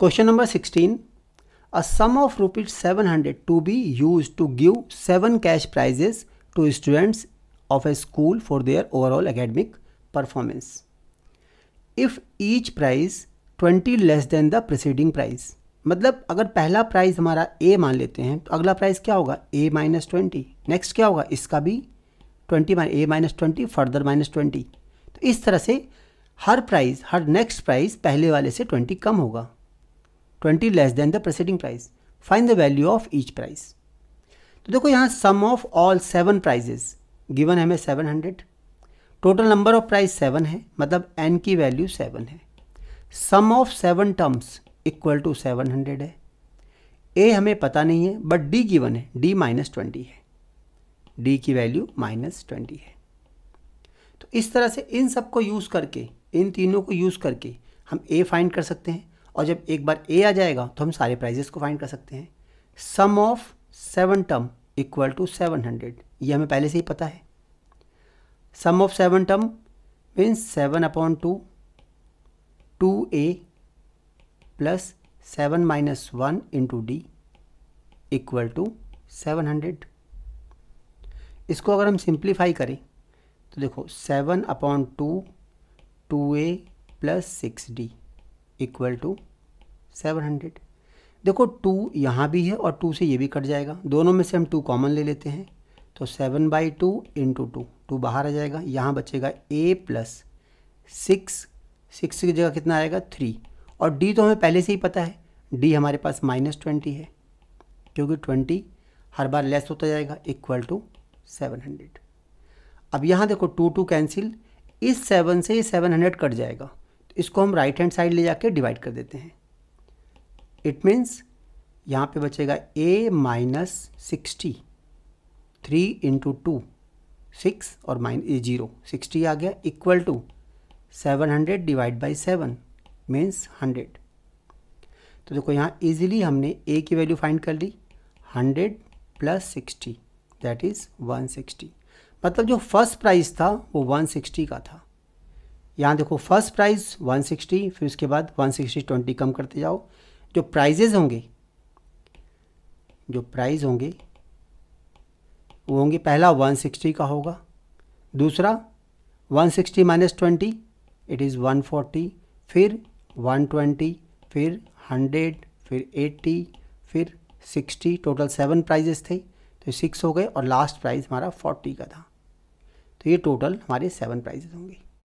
question number sixteen a sum of rupees seven hundred to be used to give seven cash prizes to students of a school for their overall academic performance if each prize twenty less than the preceding prize मतलब अगर पहला prize हमारा ए मान लेते हैं तो अगला prize क्या होगा ए माइनस ट्वेंटी नेक्स्ट क्या होगा इसका भी twenty minus a minus twenty further minus twenty तो इस तरह से हर प्राइज हर नेक्स्ट प्राइज पहले वाले से ट्वेंटी कम होगा twenty less than the preceding price find the value of each price तो देखो यहाँ sum of all seven prizes given हमें seven hundred total number of price seven है मतलब एन की वैल्यू सेवन है sum of seven terms equal to seven hundred है ए हमें पता नहीं है बट डी गिवन है डी माइनस ट्वेंटी है डी की वैल्यू माइनस ट्वेंटी है तो इस तरह से इन सब को यूज़ करके इन तीनों को यूज़ करके हम ए फाइंड कर सकते हैं और जब एक बार ए आ जाएगा तो हम सारे प्राइजेस को फाइंड कर सकते हैं sum of seven term equal to seven hundred ये हमें पहले से ही पता है sum of seven term means seven upon two two a plus seven minus one into D equal to seven hundred इसको अगर हम सिंप्लीफाई करें तो देखो seven upon two two a plus six D equal to seven hundred देखो two यहाँ भी है और टू से ये भी कट जाएगा दोनों में से हम टू कॉमन ले लेते हैं तो seven by two into two two बाहर आ जाएगा यहाँ बचेगा ए प्लस सिक्स सिक्स की जगह कितना आएगा थ्री और डी तो हमें पहले से ही पता है डी हमारे पास माइनस ट्वेंटी है क्योंकि ट्वेंटी हर बार लेस होता जाएगा इक्वल टू सेवन हंड्रेड अब यहाँ देखो टू टू कैंसिल इस सेवन से ये सेवन हंड्रेड कट जाएगा तो इसको हम राइट हैंड साइड ले जाके डिवाइड कर देते हैं इट मीन्स यहाँ पे बचेगा a minus sixty three into two six और माइन ए जीरो सिक्सटी आ गया equal to seven hundred divide by seven means hundred तो देखो यहाँ इजीली हमने ए की वैल्यू फाइंड कर ली hundred plus sixty that is one sixty मतलब जो फर्स्ट प्राइस था वो वन सिक्सटी का था यहाँ देखो फर्स्ट प्राइस वन सिक्सटी फिर उसके बाद वन सिक्सटी ट्वेंटी कम करते जाओ जो प्राइजेज होंगे जो प्राइज होंगे वो होंगे पहला 160 का होगा दूसरा 160 sixty minus twenty it is one फिर 120 फिर 100 फिर 80 फिर 60 टोटल सेवन प्राइजेस थे तो सिक्स हो गए और लास्ट प्राइज हमारा 40 का था तो ये टोटल हमारे सेवन प्राइजेस होंगे